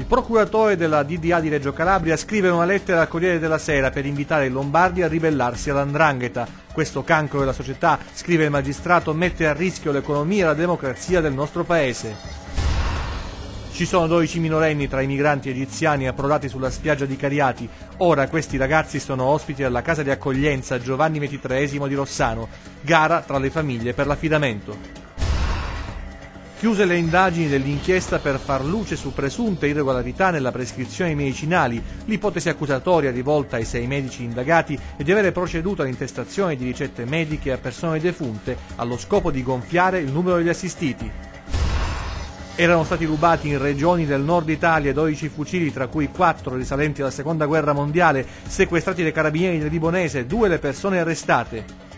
Il procuratore della DDA di Reggio Calabria scrive una lettera al Corriere della Sera per invitare i lombardi a ribellarsi all'andrangheta. Questo cancro della società, scrive il magistrato, mette a rischio l'economia e la democrazia del nostro paese. Ci sono 12 minorenni tra i migranti egiziani approdati sulla spiaggia di Cariati. Ora questi ragazzi sono ospiti alla casa di accoglienza Giovanni XXIII di Rossano, gara tra le famiglie per l'affidamento chiuse le indagini dell'inchiesta per far luce su presunte irregolarità nella prescrizione dei medicinali, l'ipotesi accusatoria rivolta ai sei medici indagati è di avere proceduto all'intestazione di ricette mediche a persone defunte allo scopo di gonfiare il numero degli assistiti. Erano stati rubati in regioni del nord Italia 12 fucili, tra cui 4 risalenti alla seconda guerra mondiale, sequestrati dai carabinieri del Libonese, due le persone arrestate.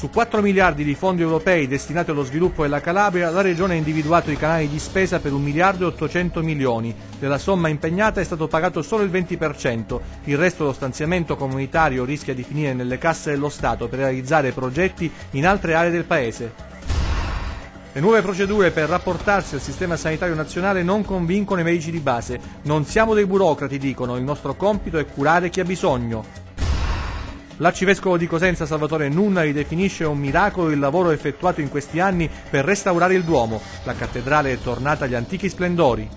Su 4 miliardi di fondi europei destinati allo sviluppo della Calabria, la Regione ha individuato i canali di spesa per 1 miliardo e 800 milioni. Della somma impegnata è stato pagato solo il 20%. Il resto dello stanziamento comunitario rischia di finire nelle casse dello Stato per realizzare progetti in altre aree del Paese. Le nuove procedure per rapportarsi al sistema sanitario nazionale non convincono i medici di base. Non siamo dei burocrati, dicono, il nostro compito è curare chi ha bisogno. L'arcivescovo di Cosenza Salvatore Nunna ridefinisce un miracolo il lavoro effettuato in questi anni per restaurare il Duomo. La cattedrale è tornata agli antichi splendori.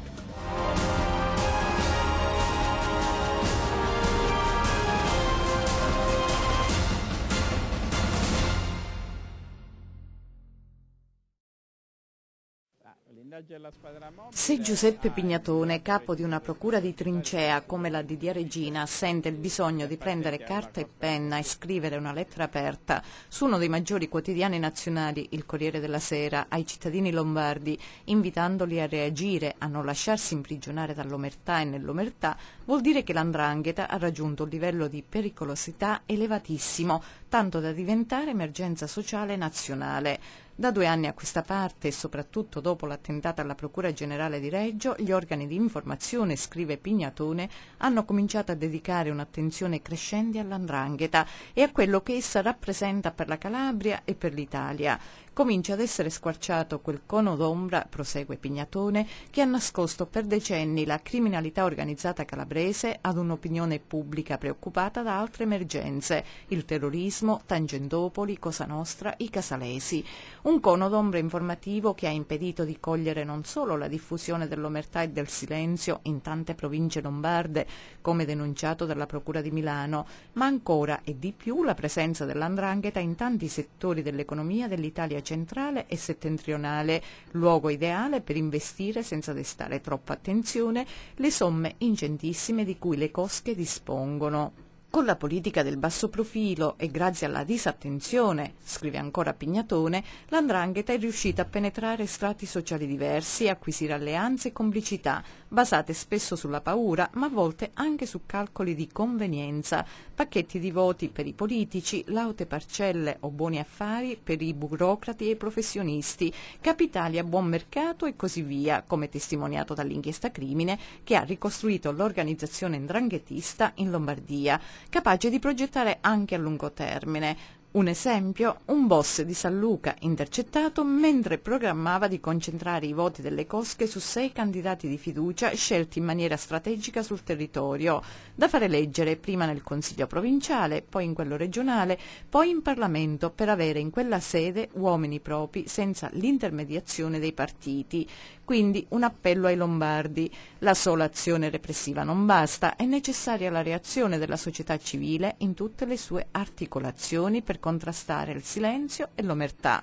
Se Giuseppe Pignatone, capo di una procura di trincea come la Didia Regina, sente il bisogno di prendere carta e penna e scrivere una lettera aperta su uno dei maggiori quotidiani nazionali, il Corriere della Sera, ai cittadini lombardi, invitandoli a reagire, a non lasciarsi imprigionare dall'omertà e nell'omertà, vuol dire che l'andrangheta ha raggiunto un livello di pericolosità elevatissimo, tanto da diventare emergenza sociale nazionale. Da due anni a questa parte e soprattutto dopo l'attentato alla Procura Generale di Reggio, gli organi di informazione, scrive Pignatone, hanno cominciato a dedicare un'attenzione crescente all'andrangheta e a quello che essa rappresenta per la Calabria e per l'Italia. Comincia ad essere squarciato quel cono d'ombra, prosegue Pignatone, che ha nascosto per decenni la criminalità organizzata calabrese ad un'opinione pubblica preoccupata da altre emergenze, il terrorismo, Tangendopoli, Cosa Nostra, i casalesi. Un cono d'ombra informativo che ha impedito di cogliere non solo la diffusione dell'omertà e del silenzio in tante province lombarde, come denunciato dalla Procura di Milano, ma ancora e di più la presenza dell'andrangheta in tanti settori dell'economia dell'Italia centrale e settentrionale, luogo ideale per investire senza destare troppa attenzione le somme ingentissime di cui le cosche dispongono. Con la politica del basso profilo e grazie alla disattenzione, scrive ancora Pignatone, l'andrangheta è riuscita a penetrare strati sociali diversi e acquisire alleanze e complicità, basate spesso sulla paura, ma a volte anche su calcoli di convenienza, pacchetti di voti per i politici, laute parcelle o buoni affari per i burocrati e i professionisti, capitali a buon mercato e così via, come testimoniato dall'inchiesta crimine che ha ricostruito l'organizzazione ndranghetista in Lombardia, capace di progettare anche a lungo termine. Un esempio, un boss di San Luca intercettato mentre programmava di concentrare i voti delle cosche su sei candidati di fiducia scelti in maniera strategica sul territorio, da fare eleggere prima nel Consiglio provinciale, poi in quello regionale, poi in Parlamento per avere in quella sede uomini propri senza l'intermediazione dei partiti, quindi un appello ai lombardi. La sola azione repressiva non basta, è necessaria la reazione della società civile in tutte le sue articolazioni per contrastare il silenzio e l'omertà.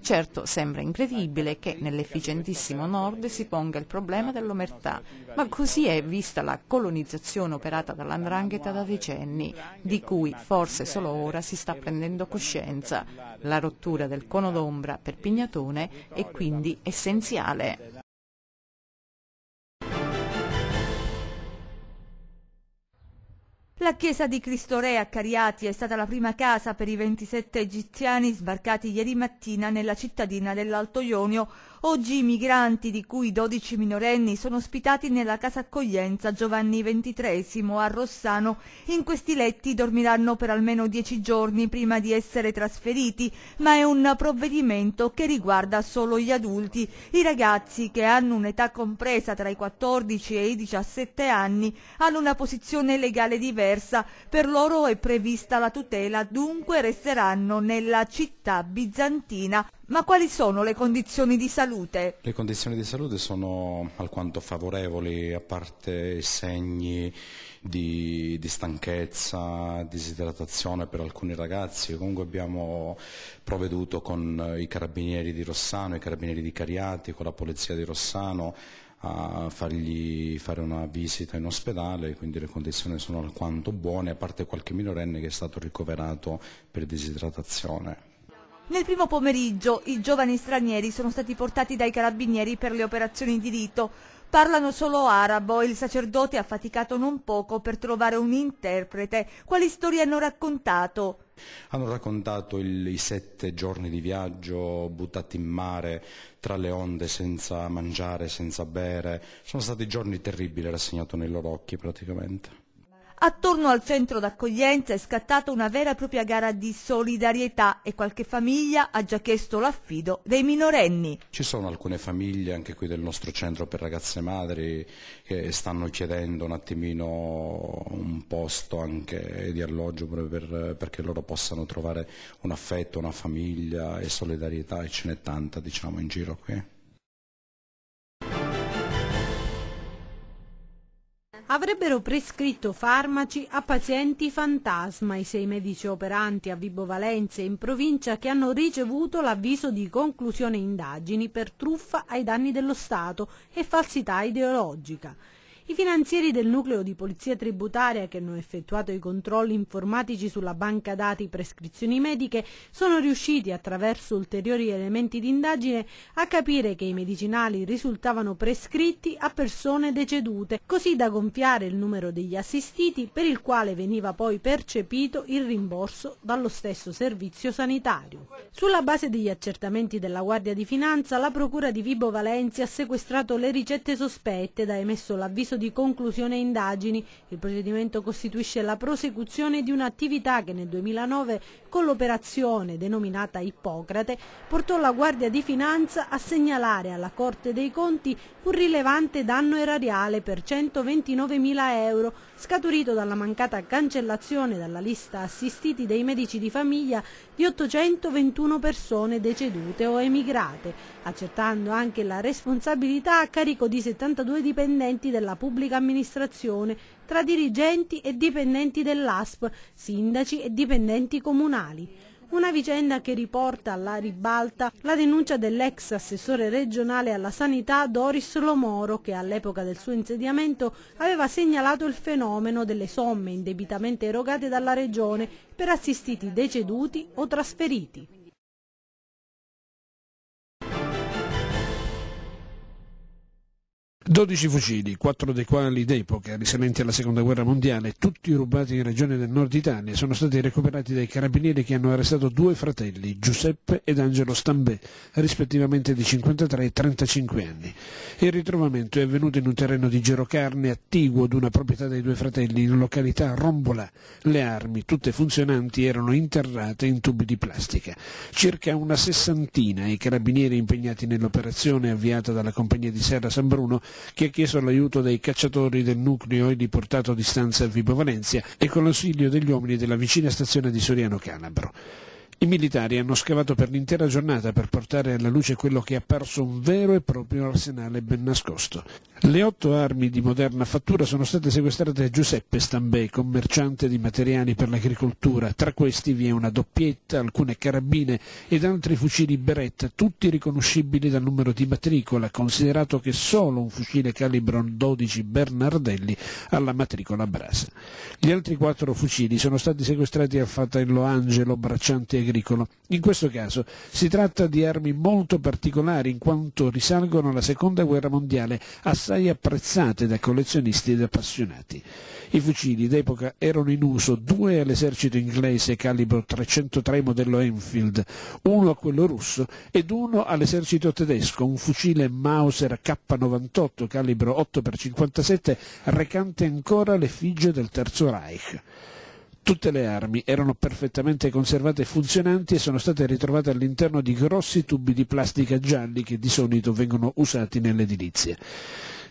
Certo, sembra incredibile che nell'efficientissimo nord si ponga il problema dell'omertà, ma così è vista la colonizzazione operata dall'andrangheta da decenni, di cui forse solo ora si sta prendendo coscienza. La rottura del cono d'ombra per Pignatone è quindi essenziale. La chiesa di Cristo Re a Cariati è stata la prima casa per i 27 egiziani sbarcati ieri mattina nella cittadina dell'Alto Ionio Oggi i migranti, di cui 12 minorenni, sono ospitati nella casa accoglienza Giovanni XXIII a Rossano. In questi letti dormiranno per almeno 10 giorni prima di essere trasferiti, ma è un provvedimento che riguarda solo gli adulti. I ragazzi, che hanno un'età compresa tra i 14 e i 17 anni, hanno una posizione legale diversa. Per loro è prevista la tutela, dunque resteranno nella città bizantina. Ma quali sono le condizioni di salute? Le condizioni di salute sono alquanto favorevoli, a parte i segni di, di stanchezza, disidratazione per alcuni ragazzi. Comunque abbiamo provveduto con i carabinieri di Rossano, i carabinieri di Cariati, con la polizia di Rossano a fargli fare una visita in ospedale, quindi le condizioni sono alquanto buone, a parte qualche minorenne che è stato ricoverato per disidratazione. Nel primo pomeriggio i giovani stranieri sono stati portati dai carabinieri per le operazioni di rito. Parlano solo arabo e il sacerdote ha faticato non poco per trovare un interprete. Quali storie hanno raccontato? Hanno raccontato il, i sette giorni di viaggio buttati in mare tra le onde senza mangiare, senza bere. Sono stati giorni terribili rassegnato nei loro occhi praticamente. Attorno al centro d'accoglienza è scattata una vera e propria gara di solidarietà e qualche famiglia ha già chiesto l'affido dei minorenni. Ci sono alcune famiglie anche qui del nostro centro per ragazze madri che stanno chiedendo un attimino un posto anche di alloggio per, perché loro possano trovare un affetto, una famiglia e solidarietà e ce n'è tanta diciamo in giro qui. avrebbero prescritto farmaci a pazienti fantasma i sei medici operanti a Vibo Valenze in provincia che hanno ricevuto l'avviso di conclusione indagini per truffa ai danni dello Stato e falsità ideologica. I finanzieri del nucleo di polizia tributaria che hanno effettuato i controlli informatici sulla banca dati prescrizioni mediche sono riusciti attraverso ulteriori elementi di indagine a capire che i medicinali risultavano prescritti a persone decedute, così da gonfiare il numero degli assistiti per il quale veniva poi percepito il rimborso dallo stesso servizio sanitario. Sulla base degli accertamenti della Guardia di Finanza, la Procura di Vibo Valenzi ha sequestrato le ricette sospette ed ha emesso l'avviso di conclusione indagini. Il procedimento costituisce la prosecuzione di un'attività che nel 2009, con l'operazione denominata Ippocrate, portò la Guardia di Finanza a segnalare alla Corte dei Conti un rilevante danno erariale per 129.000 euro, scaturito dalla mancata cancellazione dalla lista assistiti dei medici di famiglia di 821 persone decedute o emigrate accertando anche la responsabilità a carico di 72 dipendenti della pubblica amministrazione, tra dirigenti e dipendenti dell'ASP, sindaci e dipendenti comunali. Una vicenda che riporta alla ribalta la denuncia dell'ex assessore regionale alla sanità Doris Lomoro che all'epoca del suo insediamento aveva segnalato il fenomeno delle somme indebitamente erogate dalla regione per assistiti deceduti o trasferiti. 12 fucili, 4 dei quali d'epoca, risalenti alla seconda guerra mondiale, tutti rubati in regione del nord Italia, sono stati recuperati dai carabinieri che hanno arrestato due fratelli, Giuseppe ed Angelo Stambè, rispettivamente di 53 e 35 anni. Il ritrovamento è avvenuto in un terreno di girocarne attiguo ad una proprietà dei due fratelli in località Rombola. Le armi, tutte funzionanti, erano interrate in tubi di plastica. Circa una sessantina i carabinieri impegnati nell'operazione avviata dalla compagnia di Serra San Bruno che ha chiesto l'aiuto dei cacciatori del nucleo e di portato a distanza Vibo Valencia e con l'ausilio degli uomini della vicina stazione di Soriano Canabro. I militari hanno scavato per l'intera giornata per portare alla luce quello che è apparso un vero e proprio arsenale ben nascosto. Le otto armi di moderna fattura sono state sequestrate da Giuseppe Stambè, commerciante di materiali per l'agricoltura. Tra questi vi è una doppietta, alcune carabine ed altri fucili Beretta, tutti riconoscibili dal numero di matricola, considerato che solo un fucile calibro 12 Bernardelli ha la matricola brasa. Gli altri quattro fucili sono stati sequestrati a fratello Angelo, bracciante agricolo. In questo caso si tratta di armi molto particolari, in quanto risalgono alla seconda guerra mondiale, a assai apprezzate da collezionisti ed appassionati. I fucili d'epoca erano in uso due all'esercito inglese calibro 303 modello Enfield, uno a quello russo ed uno all'esercito tedesco, un fucile Mauser K98 calibro 8x57 recante ancora l'effigie del Terzo Reich. Tutte le armi erano perfettamente conservate e funzionanti e sono state ritrovate all'interno di grossi tubi di plastica gialli che di solito vengono usati nell'edilizia.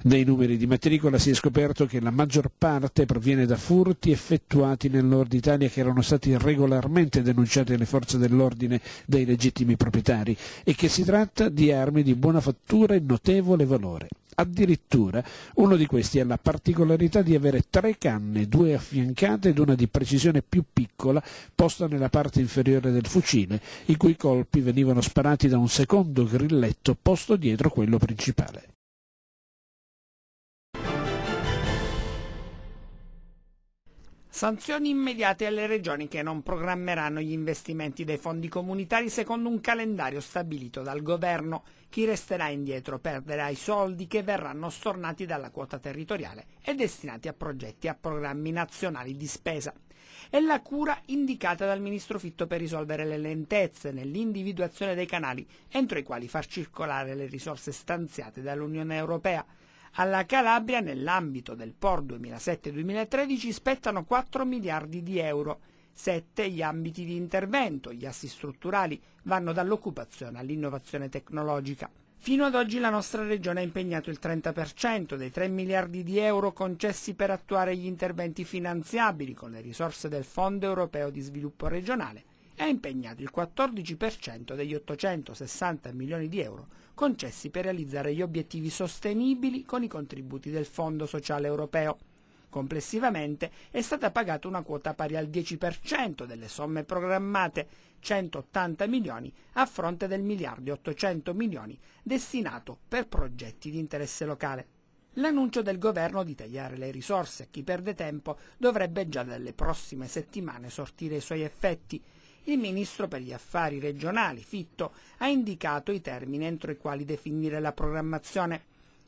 Dai numeri di matricola si è scoperto che la maggior parte proviene da furti effettuati nel nord Italia che erano stati regolarmente denunciati alle forze dell'ordine dai legittimi proprietari e che si tratta di armi di buona fattura e notevole valore. Addirittura uno di questi ha la particolarità di avere tre canne, due affiancate ed una di precisione più piccola posta nella parte inferiore del fucile, i cui colpi venivano sparati da un secondo grilletto posto dietro quello principale. Sanzioni immediate alle regioni che non programmeranno gli investimenti dei fondi comunitari secondo un calendario stabilito dal governo. Chi resterà indietro perderà i soldi che verranno stornati dalla quota territoriale e destinati a progetti e a programmi nazionali di spesa. È la cura indicata dal ministro Fitto per risolvere le lentezze nell'individuazione dei canali entro i quali far circolare le risorse stanziate dall'Unione Europea. Alla Calabria, nell'ambito del POR 2007-2013, spettano 4 miliardi di euro. Sette gli ambiti di intervento, gli assi strutturali vanno dall'occupazione all'innovazione tecnologica. Fino ad oggi la nostra regione ha impegnato il 30% dei 3 miliardi di euro concessi per attuare gli interventi finanziabili con le risorse del Fondo europeo di sviluppo regionale ha impegnato il 14% degli 860 milioni di euro concessi per realizzare gli obiettivi sostenibili con i contributi del Fondo Sociale Europeo. Complessivamente è stata pagata una quota pari al 10% delle somme programmate, 180 milioni a fronte del miliardo e 800 milioni destinato per progetti di interesse locale. L'annuncio del governo di tagliare le risorse a chi perde tempo dovrebbe già dalle prossime settimane sortire i suoi effetti il ministro per gli affari regionali Fitto ha indicato i termini entro i quali definire la programmazione.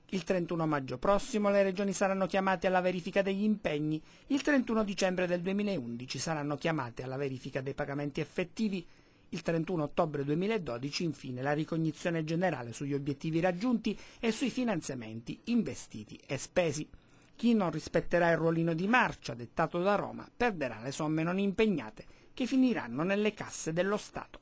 Il 31 maggio prossimo le regioni saranno chiamate alla verifica degli impegni, il 31 dicembre del 2011 saranno chiamate alla verifica dei pagamenti effettivi, il 31 ottobre 2012 infine la ricognizione generale sugli obiettivi raggiunti e sui finanziamenti investiti e spesi. Chi non rispetterà il ruolino di marcia dettato da Roma perderà le somme non impegnate che finiranno nelle casse dello Stato.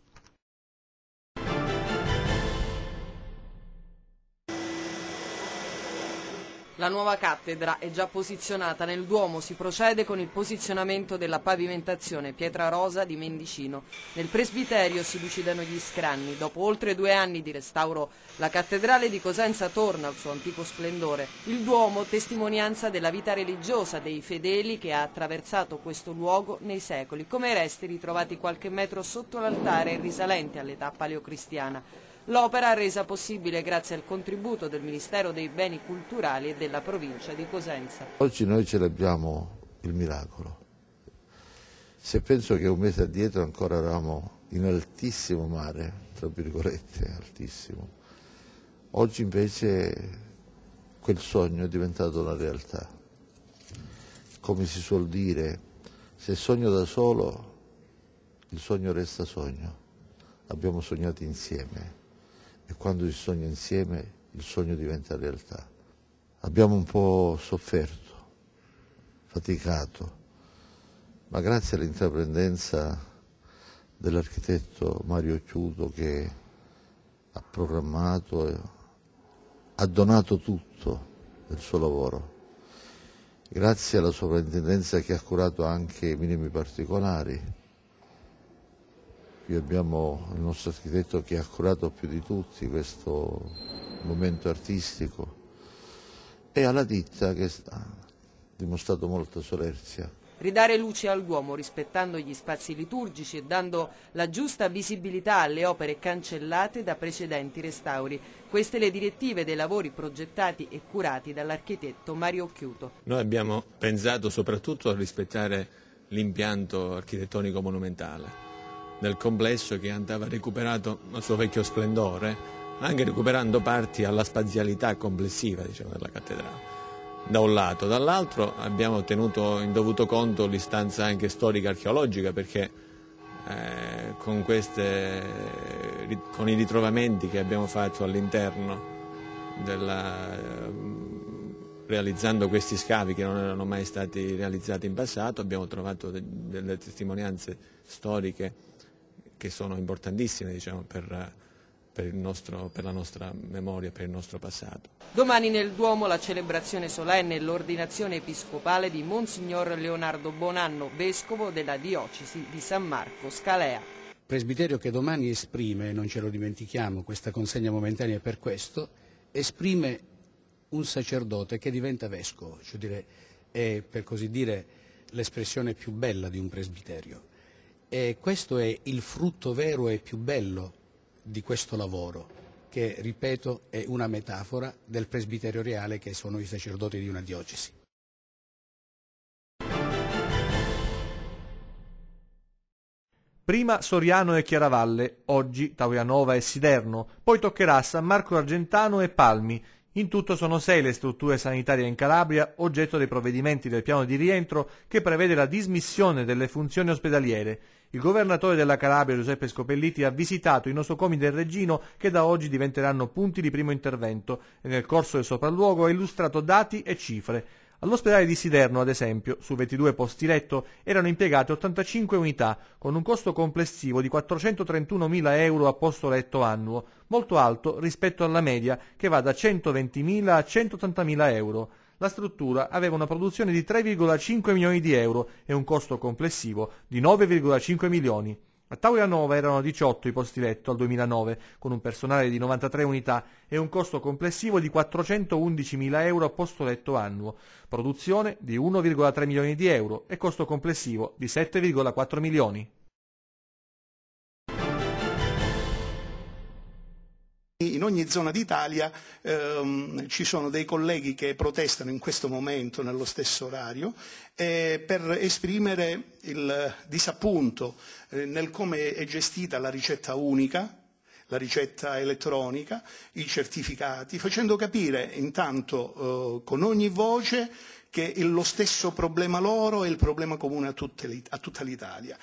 La nuova cattedra è già posizionata nel Duomo, si procede con il posizionamento della pavimentazione pietra rosa di Mendicino. Nel presbiterio si lucidano gli scranni, dopo oltre due anni di restauro la cattedrale di Cosenza torna al suo antico splendore. Il Duomo testimonianza della vita religiosa dei fedeli che ha attraversato questo luogo nei secoli, come i resti ritrovati qualche metro sotto l'altare risalenti all'età paleocristiana. L'opera resa possibile grazie al contributo del Ministero dei Beni Culturali e della provincia di Cosenza. Oggi noi celebriamo il miracolo. Se penso che un mese addietro ancora eravamo in altissimo mare, tra virgolette, altissimo, oggi invece quel sogno è diventato una realtà. Come si suol dire, se sogno da solo, il sogno resta sogno. Abbiamo sognato insieme e quando si sogna insieme il sogno diventa realtà. Abbiamo un po' sofferto, faticato, ma grazie all'intraprendenza dell'architetto Mario Chiudo che ha programmato, ha donato tutto del suo lavoro. Grazie alla sovrintendenza che ha curato anche i minimi particolari, Qui abbiamo il nostro architetto che ha curato più di tutti questo momento artistico e alla ditta che ha dimostrato molta solerzia. Ridare luce al Duomo rispettando gli spazi liturgici e dando la giusta visibilità alle opere cancellate da precedenti restauri. Queste le direttive dei lavori progettati e curati dall'architetto Mario Chiuto. Noi abbiamo pensato soprattutto a rispettare l'impianto architettonico monumentale del complesso che andava recuperato al suo vecchio splendore, anche recuperando parti alla spazialità complessiva diciamo, della cattedrale. Da un lato, dall'altro abbiamo tenuto in dovuto conto l'istanza anche storica archeologica perché eh, con, queste, eh, con, i ritrovamenti che abbiamo fatto all'interno della realizzando questi scavi che non erano mai stati realizzati in passato, abbiamo trovato delle testimonianze storiche che sono importantissime diciamo, per, per, nostro, per, la nostra memoria, per il nostro passato. Domani nel Duomo la celebrazione solenne e l'ordinazione episcopale di Monsignor Leonardo Bonanno, vescovo della diocesi di San Marco Scalea. Presbiterio che domani esprime, non ce lo dimentichiamo, questa consegna momentanea è per questo, esprime un sacerdote che diventa vescovo, cioè dire, è per così dire l'espressione più bella di un presbiterio. E questo è il frutto vero e più bello di questo lavoro, che, ripeto, è una metafora del presbiterio reale che sono i sacerdoti di una diocesi. Prima Soriano e Chiaravalle, oggi Tauianova e Siderno, poi toccherà San Marco Argentano e Palmi, in tutto sono sei le strutture sanitarie in Calabria oggetto dei provvedimenti del piano di rientro che prevede la dismissione delle funzioni ospedaliere. Il governatore della Calabria Giuseppe Scopelliti ha visitato i nosocomi del Regino che da oggi diventeranno punti di primo intervento e nel corso del sopralluogo ha illustrato dati e cifre. All'ospedale di Siderno, ad esempio, su 22 posti letto erano impiegate 85 unità, con un costo complessivo di 431.000 euro a posto letto annuo, molto alto rispetto alla media che va da 120.000 a 180.000 euro. La struttura aveva una produzione di 3,5 milioni di euro e un costo complessivo di 9,5 milioni. A Tauri 9 erano 18 i posti letto al 2009, con un personale di 93 unità e un costo complessivo di 411.000 euro a posto letto annuo, produzione di 1,3 milioni di euro e costo complessivo di 7,4 milioni. in ogni zona d'Italia ehm, ci sono dei colleghi che protestano in questo momento, nello stesso orario, eh, per esprimere il disappunto eh, nel come è gestita la ricetta unica, la ricetta elettronica, i certificati, facendo capire intanto eh, con ogni voce che lo stesso problema loro è il problema comune a, a tutta l'Italia.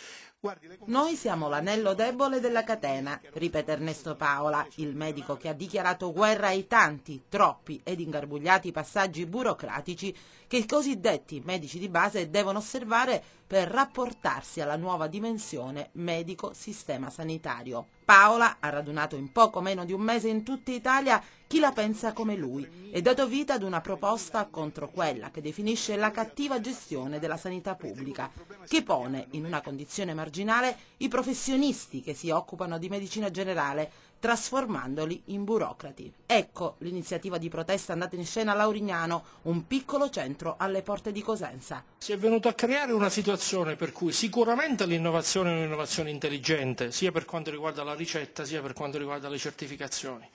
Noi siamo l'anello debole della catena, ripete Ernesto Paola, il medico che ha dichiarato guerra ai tanti, troppi ed ingarbugliati passaggi burocratici che i cosiddetti medici di base devono osservare per rapportarsi alla nuova dimensione medico-sistema sanitario. Paola ha radunato in poco meno di un mese in tutta Italia chi la pensa come lui e dato vita ad una proposta contro quella che definisce la cattiva gestione della sanità pubblica, che pone in una condizione marginale i professionisti che si occupano di medicina generale trasformandoli in burocrati. Ecco l'iniziativa di protesta andata in scena a Laurignano, un piccolo centro alle porte di Cosenza. Si è venuto a creare una situazione per cui sicuramente l'innovazione è un'innovazione intelligente, sia per quanto riguarda la ricetta sia per quanto riguarda le certificazioni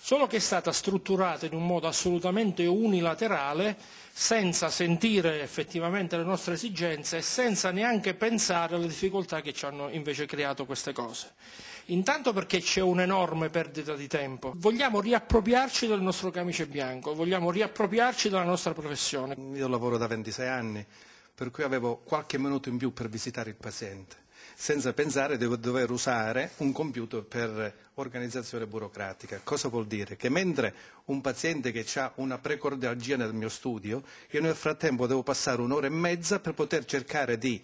solo che è stata strutturata in un modo assolutamente unilaterale, senza sentire effettivamente le nostre esigenze e senza neanche pensare alle difficoltà che ci hanno invece creato queste cose. Intanto perché c'è un'enorme perdita di tempo. Vogliamo riappropriarci del nostro camice bianco, vogliamo riappropriarci della nostra professione. Io lavoro da 26 anni, per cui avevo qualche minuto in più per visitare il paziente senza pensare di dover usare un computer per organizzazione burocratica. Cosa vuol dire? Che mentre un paziente che ha una precordialgia nel mio studio, io nel frattempo devo passare un'ora e mezza per poter cercare di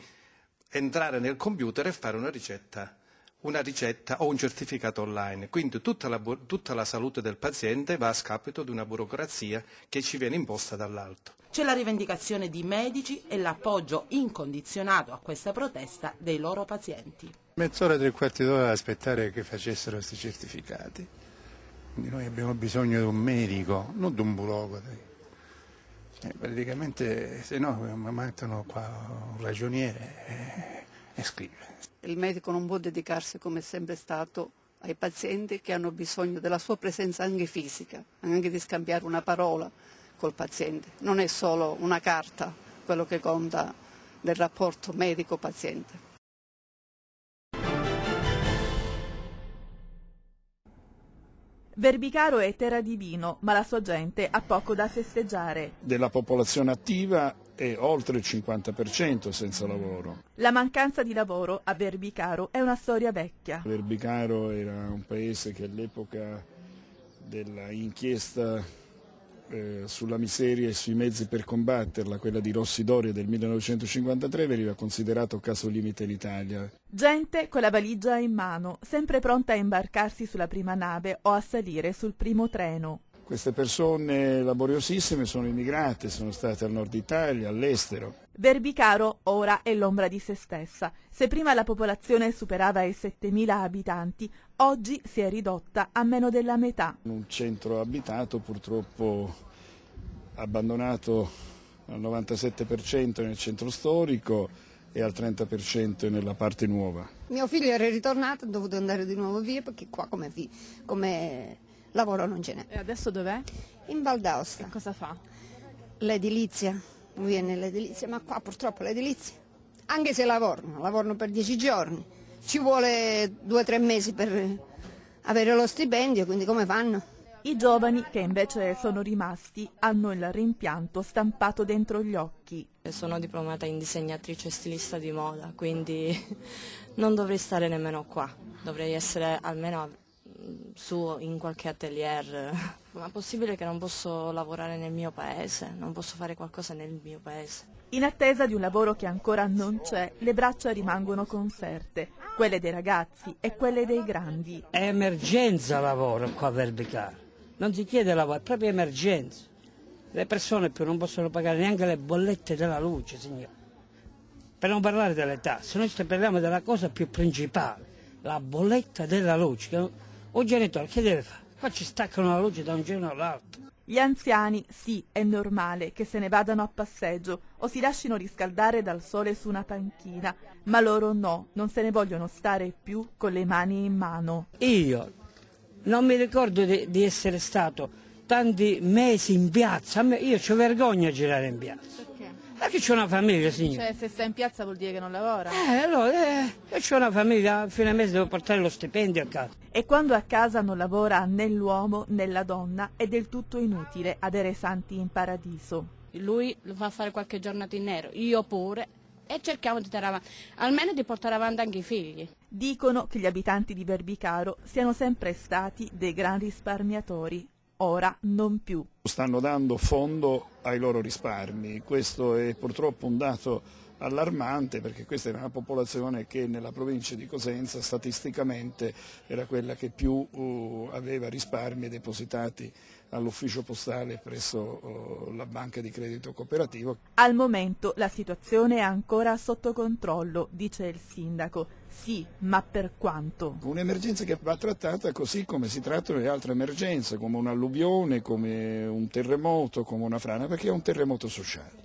entrare nel computer e fare una ricetta una ricetta o un certificato online. Quindi tutta la, tutta la, salute del paziente va a scapito di una burocrazia che ci viene imposta dall'alto. C'è la rivendicazione di medici e l'appoggio incondizionato a questa protesta dei loro pazienti. Mezz'ora, e tre quarti d'ora ad aspettare che facessero questi certificati. Quindi noi abbiamo bisogno di un medico, non di un burocrate. Eh, praticamente se no mi mettono qua un ragioniere. Eh e scrive. Il medico non può dedicarsi come è sempre stato ai pazienti che hanno bisogno della sua presenza anche fisica, anche di scambiare una parola col paziente. Non è solo una carta quello che conta nel rapporto medico-paziente. Verbicaro è terra di vino, ma la sua gente ha poco da festeggiare. Della popolazione attiva è oltre il 50% senza lavoro. La mancanza di lavoro a Verbicaro è una storia vecchia. Verbicaro era un paese che all'epoca dell'inchiesta eh, sulla miseria e sui mezzi per combatterla, quella di Rossi Doria del 1953, veniva considerato caso limite l'Italia. Gente con la valigia in mano, sempre pronta a imbarcarsi sulla prima nave o a salire sul primo treno. Queste persone laboriosissime sono immigrate, sono state al nord Italia, all'estero. Verbicaro ora è l'ombra di se stessa. Se prima la popolazione superava i 7.000 abitanti, oggi si è ridotta a meno della metà. Un centro abitato purtroppo abbandonato al 97% nel centro storico e al 30% nella parte nuova. Mio figlio era ritornato, ha dovuto andare di nuovo via perché qua come, come lavoro non ce n'è. E adesso dov'è? In Val d'Aosta. E cosa fa? L'edilizia, viene l'edilizia, ma qua purtroppo l'edilizia, anche se lavorano, lavorano per dieci giorni, ci vuole due o tre mesi per avere lo stipendio, quindi come fanno? I giovani che invece sono rimasti hanno il rimpianto stampato dentro gli occhi. Sono diplomata in disegnatrice e stilista di moda, quindi non dovrei stare nemmeno qua, dovrei essere almeno su in qualche atelier. Ma è possibile che non posso lavorare nel mio paese, non posso fare qualcosa nel mio paese? In attesa di un lavoro che ancora non c'è, le braccia rimangono conserte, quelle dei ragazzi e quelle dei grandi. È emergenza lavoro qua a Verbicare, non si chiede lavoro, è proprio emergenza. Le persone più non possono pagare neanche le bollette della luce, signore. Per non parlare delle tasse, noi stiamo parlando della cosa più principale, la bolletta della luce, o genitore che deve fare? Qua ci staccano la luce da un giorno all'altro. Gli anziani, sì, è normale che se ne vadano a passeggio o si lasciano riscaldare dal sole su una panchina, ma loro no, non se ne vogliono stare più con le mani in mano. Io non mi ricordo di, di essere stato tanti mesi in piazza, io ho vergogna a girare in piazza. Ma che c'è una famiglia, signora? Cioè, se sta in piazza vuol dire che non lavora. Eh, allora, eh, io una famiglia, a fine mese devo portare lo stipendio a casa. E quando a casa non lavora né l'uomo né la donna, è del tutto inutile avere santi in paradiso. Lui lo fa fare qualche giornata in nero, io pure, e cerchiamo di dare avanti, almeno di portare avanti anche i figli. Dicono che gli abitanti di Verbicaro siano sempre stati dei gran risparmiatori ora non più. Stanno dando fondo ai loro risparmi, questo è purtroppo un dato allarmante perché questa era una popolazione che nella provincia di Cosenza statisticamente era quella che più uh, aveva risparmi depositati all'ufficio postale presso oh, la banca di credito cooperativo. Al momento la situazione è ancora sotto controllo, dice il sindaco. Sì, ma per quanto? Un'emergenza che va trattata così come si trattano le altre emergenze, come un'alluvione, come un terremoto, come una frana, perché è un terremoto sociale.